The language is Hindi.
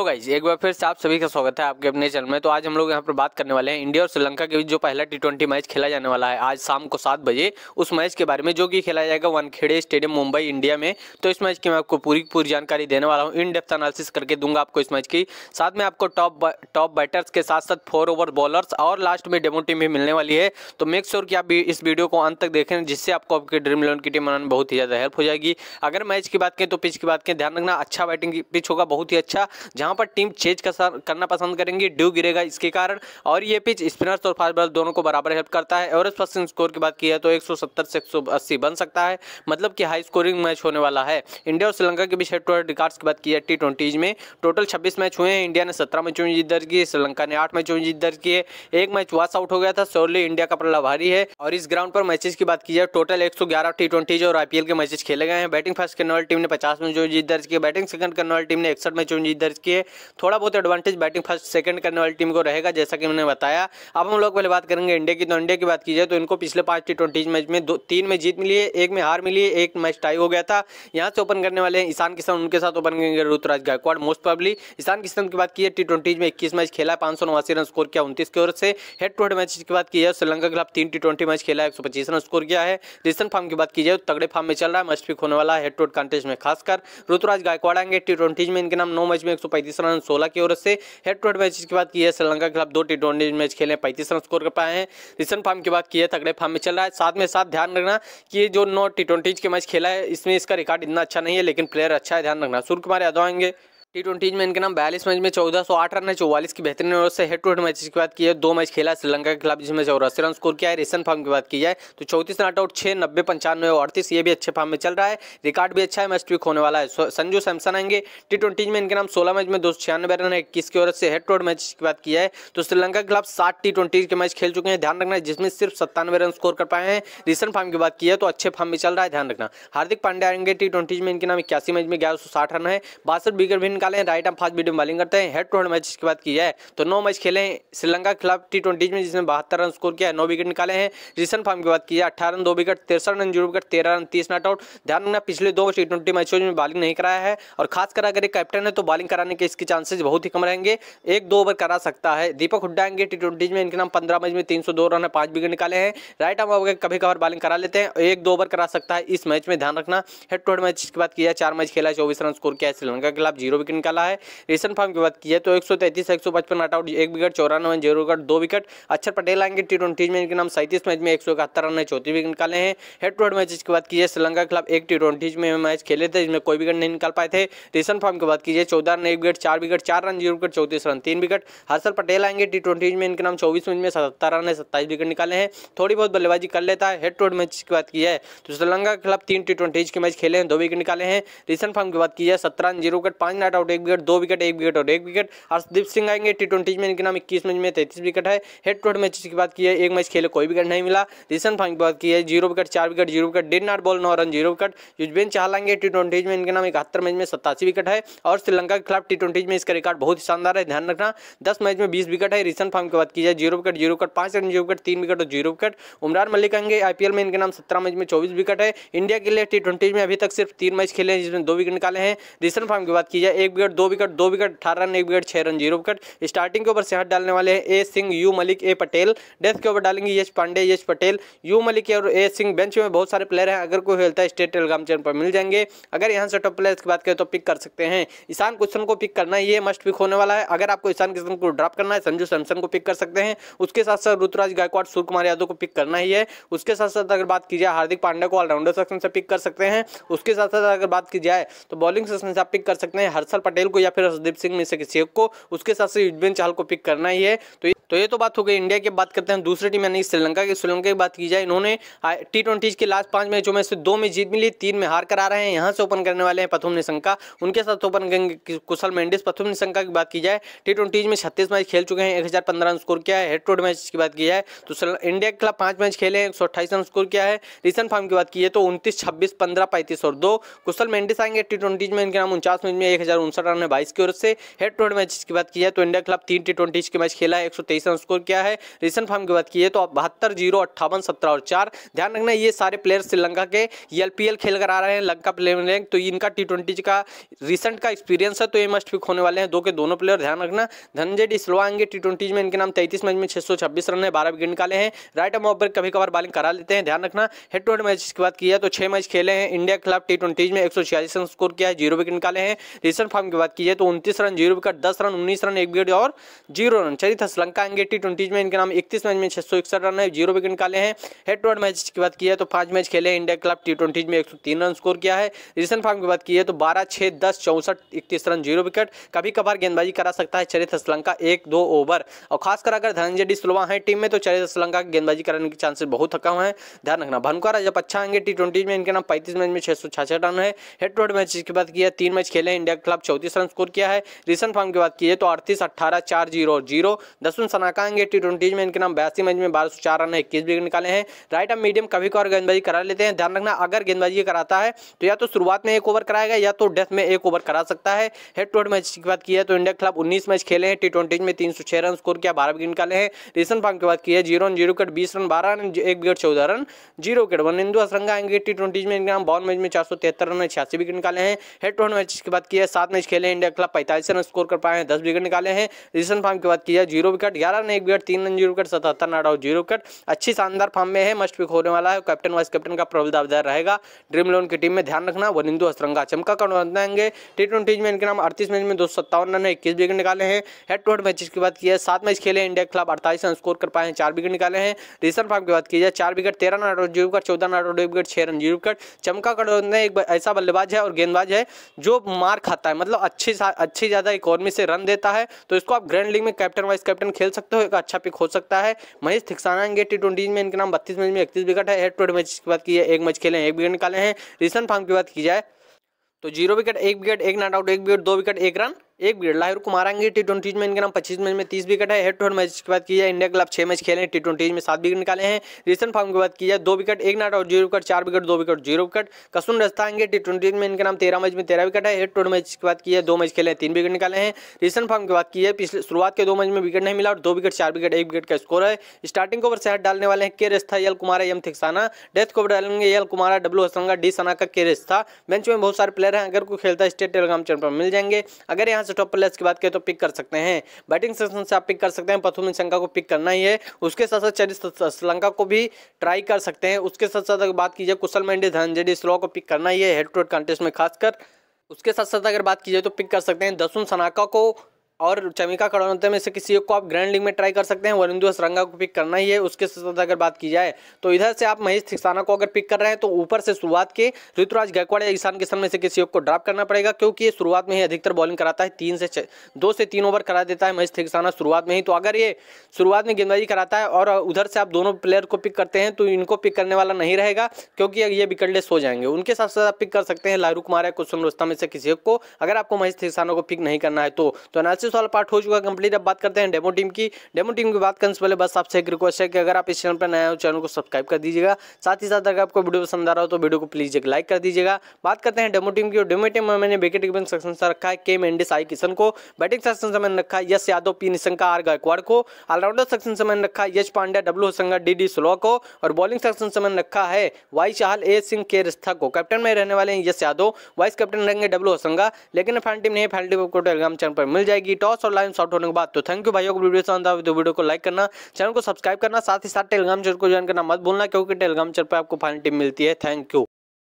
तो गाइज एक बार फिर से आप सभी का स्वागत है आपके अपने चैनल में तो आज हम लोग यहाँ पर बात करने वाले हैं इंडिया और श्रीलंका के बीच जो पहला टी मैच खेला जाने वाला है आज शाम को सात बजे उस मैच के बारे में जो कि खेला जाएगा वनखेड़े स्टेडियम मुंबई इंडिया में तो इस मैच की मैं आपको पूरी पूरी जानकारी देने वाला हूँ इन डेप्थ एनालिसिस करके दूंगा आपको इस मैच की साथ में आपको टॉप टॉप बैटर्स के साथ साथ फोर ओवर बॉलर्स और लास्ट में डेमो टीम भी मिलने वाली है तो मेक श्योर की आप इस वीडियो को अंत तक देखें जिससे आपको आपकी ड्रीम इलेवन की टीम बनाने बहुत ही ज़्यादा हेल्प हो जाएगी अगर मैच की बात करें तो पिच की बात करें ध्यान रखना अच्छा बैटिंग पिच होगा बहुत ही अच्छा जहाँ यहाँ पर टीम चेंज करना पसंद करेंगी ड्यू गिरेगा इसके कारण और ये पिच स्पिनर्स और फास्ट बॉलर दोनों को बराबर हेल्प करता है एवरेज पर्सन स्कोर की बात की है तो 170 से 180 बन सकता है मतलब कि हाई स्कोरिंग मैच होने वाला है इंडिया और श्रीलंका के बीच हेड टू हेड रिकॉर्ड्स की बात की है टी में टोटल छब्बीस मैच हुए हैं इंडिया ने सत्रह मैचों में जीत दर्ज की श्रीलंका ने आठ मैचों में जीत दर्ज की है एक मैच वास आउट हो गया था सोलह इंडिया का पल्ला भारी है और इस ग्राउंड पर मैचेज की बात की जाए टोटल एक टी और आईपीएल के मैचेज खेले गए हैं बैटिंग फर्स्ट करने वाली टीम ने पचास मैचों में जीत दर्ज की बैटिंग सेकंड करने वाली टीम ने इकसठ मैचों में जीत दर्ज की लिए थोड़ा बहुत एडवांटेज बैटिंग फर्स्ट सेकंड करने वाली टीम को रहेगा जैसा कि मैंने बताया अब हम लोग पहले बात करेंगे इंडिया की तो इंडिया की बात की जाए तो इनको पिछले पाँच टी ट्वेंटी मैच में दो तीन में जीत मिली है एक में हार मिली है एक मैच टाई हो गया था यहाँ से ओपन करने वाले हैं ईशान किशन उनके साथ ओपन करेंगे ऋतुराज गायकवाड मोस्ट प्रॉब्ली ईशान किशन की बात की है टी ट्वेंटीज में इक्कीस मैच खेला है पाँच रन स्कोर किया उनतीस की ओर से हेड टू हेड मैच की बात की जाए श्रीलंका के खिलाफ तीन टी मैच खेला है एक रन स्कोर किया है रिसन फॉर्म की बात की जाए तो तगड़े फॉर्म में चल रहा है मस्ट पिक होने वाला है हेड टू हेड कॉन्टेस्ट में खासकर ऋतुराज गायकवाड़ आएंगे टी में इनके नाम नौ मैच में एक पैंतीस रन सोलह की ओर से हेड टू हेड मैचेज की बात की है श्रीलंका के खिलाफ दो टी ट्वेंटी मैच खेले पैंतीस रन स्कोर कर पाए हैं रिसेंट फार्म की बात की है तगड़े फार्म में चल रहा है साथ में साथ ध्यान रखना कि जो नौ टी के मैच खेला है इसमें इसका रिकॉर्ड इतना अच्छा नहीं है लेकिन प्लेयर अच्छा है ध्यान रखना सूर्य कुमार यादव आएंगे टी ट्वेंटीज में इनके नाम बयालीस मैच में चौदह सौ आठ रन है चौवालीस की बेहतरीन ओर से हेड टू हेड मैच की बात की है दो मैच खेला श्रीलंका के खिलाफ जिसमें चौरासी रन स्कोर किया है रिसेंट फॉर्म की बात की जाए तो चौतीस रन आउट छः नब्बे पंचानवे और अड़तीस ये भी अच्छे फॉर्म में चल रहा है रिकॉर्ड भी अच्छा है मैच ट्विक होने वाला है संजू सैमसन आएंगे टी ट्वेंटीज में इनके नाम सोलह मैच में दो सौ छियानवे रन है इक्कीस की ओर से हेड टू हेड मैच की बात की है तो श्रीलंका के खिलाफ सात टी ट्वेंटी के मैच खेल चुके हैं ध्यान रखना है जिसमें सिर्फ सत्तानवे रन स्कोर कर पाए हैं रिसेंट फॉर्म की बात की है तो अच्छे फॉर्म में चल रहा है ध्यान रखना हार्दिक पांडे आएंगे टी ट्वेंटी में इनके नाम इक्यासी मैच में ग्यारह सौ साठ रन है बासठ विकेट भी निकाले हैं राइट हम फास्ट वीडियो में बॉलिंग करते हैं हेड टू हेड मैच की बात की जाए तो नौ मैच खेले श्रीलंका के खिलाफ टी ट्वेंटी में जिसमें बहत्तर रन स्कोर किया है नौ विकेट निकाले हैं रिसेंट फॉर्म की बात की जाए अठारह रन दो विकेट तिरसठ रन जीरो विकेट तेरह रन तीस नॉट आउट ध्यान रखना पिछले दो टी ट्वेंटी मैचों में बॉलिंग नहीं कराया है और खासकर अगर एक कैप्टन है तो बॉलिंग कराने के इसके चांसेज बहुत ही कम रहेंगे एक दो ओवर करा सकता है दीपक हुड्डा आएंगे टी ट्वेंटी में इनके नाम पंद्रह मैच में तीन सौ दो रन है पांच विकेट निकाले हैं राइट हम अगर कभी कभार बॉलिंग करा लेते हैं एक दो ओवर करा सकता है इस मैच में ध्यान रखना हेड टू हेड मैच की बात की जाए चार मैच खेला चौबीस रन स्कोर किया श्रीलंका के खिलाफ जीरो विकेट विकेट निकाला है रिसेंट फॉर्म की बात की जाए तो एक सौ तैंतीस एक सौ पचपन आउट एक विकेट चौरानवे जीरो विकेट दो विकेट अक्षर पटेल आएंगे टी ट्वेंटी में इनके नाम सैंतीस मैच में एक सौ इकहत्तर रन चौथी विकेट निकाले हैं हेड टू हेड मैच की बात की जाए श्रीलंका के खिलाफ एक टी ट्वेंटी में मैच खेले थे जिसमें कोई विकेट नहीं निकाल पाए थे रिसेंट फॉर्म की बात की जाए चौदह रन एक विकेट चार विकेट चार रन जीरो विकेट चौतीस रन तीन विकेट हर्षल पटेल आएंगे टी ट्वेंटी में इनके नाम चौबीस मैच में सत्तर रन है सत्ताईस विकेट निकाले हैं थोड़ी बहुत बल्लेबाजी कर लेता है हेड टू हेड मैच की बात की जाए तो श्रीलंका के खिलाफ तीन टी ट्वेंटी के मैच खेले हैं दो विकेट निकाले हैं रिसेंट फॉर्म की बात की जाए सत्रह रन जीरो विकेट पांच नाट आउट एक विकेट दो विकेट एक विकेट और एक विकेट हर्षदीप सिंह आएंगे टी ट्वेंटी में इनके नाम इक्कीस मैच में तैतीस विकेट है हेड टू हेड मैच की बात की है एक मैच खेले कोई विकेट नहीं मिला रिसन फाइन की बात की है जीरो विकेट चार विकेट जीरो विकेट डेन नॉट बॉल नौ रन जीरो विकेट युजबेन चाहलाएंगे टी ट्वेंटी में इनके नाम इकहत्तर मैच में सत्तासी विकेट है और श्रीलंका के खिलाफ टी ट्वेंटी में इसका रिकॉर्ड बहुत शानदार है ध्यान रखना दस मैच में बीस विकेट है रिसन फॉर्म की बात की जाए जीरो विकेट जीरो विकेट पांच रन जीरो विकेट तीन विकेट और जीरो विकेट उमरान मलिक आएंगे आईपीएल में इनके नाम सत्रह मैच में चौबीस विकेट है इंडिया के लिए टी में अभी तक सिर्फ तीन मैच खेले हैं जिसमें दो विकेट निकाले हैं रिसन फॉर्म की बात की जाए एक एक विकेट दो विकेट दो विकेट अठारह रन एक विकेट छह रन जीरो विकेट स्टार्टिंग के ऊपर सेहत डालने वाले हैं A Singh U Malik A Patel death के ऊपर डालेंगे यश पांडे यश पटेल यू मलिक और ए सिंह बेंच में बहुत सारे प्लेयर हैं अगर कोई खेलता है स्टेट टेलीग्राम चैनल पर मिल जाएंगे अगर यहाँ से टॉप प्लेयर्स की बात करें तो पिक कर सकते हैं ईशान किशन को पिक करना ये मस्ट पिक होने वाला है अगर आपको ईशान किशन को ड्रॉप करना है संजू सैमसन को पिक कर सकते हैं उसके साथ साथ ऋतुराज गायकवाड़ सूर्य कुमार यादव को पिक करना ही है उसके साथ साथ अगर बात की जाए हार्दिक पांड्या को ऑलराउंडर सेक्शन से पिक कर सकते हैं उसके साथ साथ अगर बात की जाए तो बॉलिंग सेक्शन से आप पिक कर सकते हैं हर्षल पटेल को या फिर हरदीप सिंह में से किसी एक को उसके साथ से युजवेंद्र चाहल को पिक करना ही है तो ये तो ये तो बात हो गई इंडिया की बात करते हैं दूसरी टीम यानी श्रीलंका की श्रीलंका की बात की जाए इन्होंने टी ट्वेंटी के लास्ट पांच मैचों में से दो में जीत मिली तीन में हार करा रहे हैं यहाँ से ओपन करने वाले हैं प्रथम निशंका उनके साथ ओपन करेंगे कुशल मेंडिस प्रथम निशंका की बात की जाए टी ट्वेंटी में छत्तीस मैच खेल चुके हैं एक रन स्कोर किया है हेड टू मैच की बात की जाए तो इंडिया के खिलाफ पांच मैच खेले हैं एक रन स्कोर किया है रिसेंट फॉर्म की बात की जाए तो उनतीस छब्बीस पंद्रह पैंतीस और दो कुशल मेंडिस आएंगे टी में इनके नाम उनचास मैच में एक हज़ार उनसठ रन है बाईस की ओर से हेड टू हेड मैच की बात की जाए तो इंडिया के खिलाफ तीन टी ट्वेंटी के मैच खेला है एक रन स्कोर किया है रिसेंट फॉर्म की बात की जाए तो आप बहत्तर जीरो अट्ठावन सत्रह और चार ध्यान रखना ये सारे प्लेयर श्रीलंका के एल e खेल कर आ रहे हैं लंका प्लेयर तो इनका टी ट्वेंटी का रिसेंट का एक्सपीरियंस है तो ये मस्ट पिक होने वाले हैं दो के दोनों प्लेयर ध्यान रखना धनंजय डिसलवा आएंगे टी ट्वेंटी में इनके नाम तैतीस मैच में छह सौ छब्बीस रन है बारह विकेट निकाले हैं राइट एम ऑफ कभी कभार बॉलिंग करा लेते हैं ध्यान रखना हेड टू हेड मैच की बात की जाए तो छह मैच खेले हैं इंडिया के खिलाफ टी ट्वेंटी में एक सौ छियालीस रन स्कोर किया है जीरो विकेट निकाले हैं रिसेंट फॉर्म की बात की जाए तो उनतीस रन जीरो विकेट दस रन उन्नीस रन एक विकेट और जीरो रन चलिए था श्रीलंका आएंगे टी ट्वेंटीज में इनके नाम इकतीस मैच में छह रन है जीरो विकेट निकाले हैं हेड टू हेड मैच की बात की जाए तो पांच मैच खेले हैं इंडिया क्लब टी ट्वेंटीज में एक रन स्कोर किया है रिसेंट फॉर्म की बात की जाए तो बारह छह दस चौसठ इकतीस रन जीरो विकेट कभी कभार गेंदबाजी करा सकता है चरित श्रीलंका एक दो ओवर और खासकर अगर धनंजय डी सुलवा है टीम में तो चरित श्रीलंका गेंदबाजी कराने के चांसेस बहुत कम है ध्यान रखना भनकुआ जब अच्छा आएंगे टी ट्वेंटी में इनके नाम पैंतीस मैच में छह रन है हेड टू हेड मैच की बात की तीन मैच खेले इंडिया क्लब चौतीस रन स्कोर किया है रिसेंट फॉर्म की बात की जाए तो अड़तीस अट्ठारह चार जीरो और जीरो दसुन सनाकांगे टी ट्वेंटीज में इनके नाम बयासी मैच में बारह सौ चार रन इक्कीस विकेट निकाले हैं राइट आर्म मीडियम कभी कभार गेंदबाजी करा लेते हैं ध्यान रखना अगर गेंदबाजी कराता है तो या तो शुरुआत में एक ओवर कराएगा या तो डेथ में एक ओवर करा सकता है हेड टू हेड मैच की बात की जाए तो इंडिया क्लब उन्नीस मैच खेले हैं टी ट्वेंटीज में तीन सौ छह रन स्कोर किया बारह विकेट निकाले हैं रिसेंट फॉर्म की बात की है जीरो रन जीरो विकेट बीस रन बारह रन एक विकेट चौदह run zero wicket Wanindu Hasaranga आएंगे टी ट्वेंटीज में इनके नाम बॉन मैच में चार सौ तिहत्तर रन छियासी विकेट निकाले हैं हेड टू हेड मैच की बात की है सात सात मैच खेले इंडिया क्लब पैंतालीस रन स्कोर कर पाए हैं दस विकेट निकाले हैं रिसेंट फॉर्म की बात की जाए जीरो विकेट ग्यारह रन एक विकेट तीन रन जीरो विकेट सतहत्तर नॉट आउट जीरो विकेट अच्छी शानदार फॉर्म में है मस्ट पिक होने वाला है कैप्टन वाइस कैप्टन का प्रबल दावेदार रहेगा ड्रीम इलेवन की टीम में ध्यान रखना इंदू हस्तरंगा चमका कर बनाएंगे टी ट्वेंटी में इनके नाम अड़तीस मैच में दो रन है इक्कीस विकेट निकाले हैं हेड टू हेड मैच की बात की जाए सात मैच खेले इंडिया क्लब अड़तालीस रन स्कोर कर पाए हैं चार विकेट निकाले हैं रिसेंट फॉर्म की बात की जाए चार विकेट तेरह नॉट आउट जीरो विकेट चौदह नॉट आउट विकेट छह रन जीरो विकेट चमका कर एक ऐसा बल्लेबाज है और गेंदबाज है जो मार खाता है मतलब अच्छी अच्छी ज़्यादा इकोनॉमी से रन देता है तो इसको आप ग्रैंड लीग में कैप्टन वाइस कैप्टन खेल सकते हो एक अच्छा पिक हो सकता है महेश थिक्साना इनके टी ट्वेंटी में इनके नाम बत्तीस मैच में इकतीस विकेट है हेड टू मैच की बात की है एक मैच खेले एक विकेट निकाले हैं रिसेंट फार्म की बात की जाए तो जीरो विकेट एक विकेट एक नॉट आउट एक विकेट दो विकेट एक रन एक विकेट लाहिर को मारांगे टी ट्वेंटीज में इनके नाम पच्चीस मैच में तीस विकेट है हेड टू हेड मैच की बात की जाए इंडिया के खिलाफ छह मैच खेले टी ट्वेंटीज में सात विकेट निकाले हैं रिसेंट फॉर्म की बात की जाए दो विकेट एक नाट और जीरो विकेट चार विकेट दो विकेट जीरो विकेट रस्ता आएंगे टी ट्वेंटीज में इनके नाम तेरह मैच में तेरह विकेट है हेड टू हेड मैच की बात की जाए दो मैच खेले तीन विकेट निकाले हैं रिसेंट फॉर्म की बात की जाए पिछले शुरुआत के दो मैच में विकेट नहीं मिला और दो विकेट चार विकेट एक विकेट का स्कोर है स्टार्टिंग ओवर से हट डालने वाले हैं के रिस्था L Kumara M Theekshana death cover डालेंगे L Kumara W Hasaranga D सना का के रिस्था बेंच में बहुत सारे प्लेयर हैं अगर कोई खेलता है स्टेट टेलीग्राम चैनल पर मिल जाएंगे अगर यहाँ से टॉप प्लेयर्स की बात करें तो पिक कर सकते हैं बैटिंग सेक्शन से आप पिक कर सकते हैं पथुन शंका को पिक करना ही है उसके साथ साथ चरित श्रीलंका को भी ट्राई कर सकते हैं उसके साथ साथ अगर बात की जाए कुशल मंडी धनजेडी स्लो को पिक करना ही है हेड टू हेड कॉन्टेस्ट में खासकर उसके साथ साथ अगर बात की जाए तो पिक कर सकते हैं दसुन सनाका को और चमिका कड़ौनते में से किसी एक को आप ग्रैंड लीग में ट्राई कर सकते हैं वरिंदु रंगा को पिक करना ही है उसके साथ अगर बात की जाए तो इधर से आप महेश थिक्साना को अगर पिक कर रहे हैं तो ऊपर से शुरुआत के ऋतुराज गायकवाड़ या ईशान किशन में से किसी एक को ड्रॉप करना पड़ेगा क्योंकि ये शुरुआत में ही अधिकतर बॉलिंग कराता है तीन से दो से तीन ओवर करा देता है महेश थिक्साना शुरुआत में ही तो अगर ये शुरुआत में गेंदबाजी कराता है और उधर से आप दोनों प्लेयर को पिक करते हैं तो इनको पिक करने वाला नहीं रहेगा क्योंकि ये विकटलेस हो जाएंगे उनके साथ साथ आप पिक कर सकते हैं लारू कुमार या कुसुम रोस्ता में से किसी एक को अगर आपको महेश थिक्साना को पिक नहीं करना है तो अनालिसिस तो से वाला पार्ट हो चुका कंप्लीट अब बात करते हैं डेमो टीम की डेमो टीम की बात करने से पहले बस आपसे एक रिक्वेस्ट है कि अगर आप इस चैनल पर नया हो चैनल को सब्सक्राइब कर दीजिएगा साथ ही साथ अगर आपको वीडियो पसंद आ रहा हो तो वीडियो को प्लीज एक लाइक कर दीजिएगा बात करते हैं डेमो टीम की डेमो टीम में मैंने विकेट कीपिंग सेक्शन से रखा है के मेंडिस आई किशन को बैटिंग सेक्शन से मैंने रखा यश यादव पी निशंका आर गायकवाड़ को ऑलराउंडर सेक्शन से मैंने रखा Yash Pandya W Hasaranga D D स्लो को और बॉलिंग सेक्शन से मैंने रखा है वाई चाहल ए सिंह के रिस्था को कैप्टन में रहने वाले हैं यश यादव वाइस कैप्टन रहेंगे डब्ल्यू होसंगा लेकिन फैन टीम नहीं फैन टीम को टेलीग्राम चैनल पर मिल जाएगी टॉस और लाइन शॉट होने के बाद तो थैंक यू भाइयों को वीडियो पसंद आए तो वीडियो को लाइक करना चैनल को सब्सक्राइब करना साथ ही साथ टेलीग्राम चैनल को ज्वाइन करना मत भूलना क्योंकि टेलीग्राम चैनल पर आपको फाइनल टीम मिलती है थैंक यू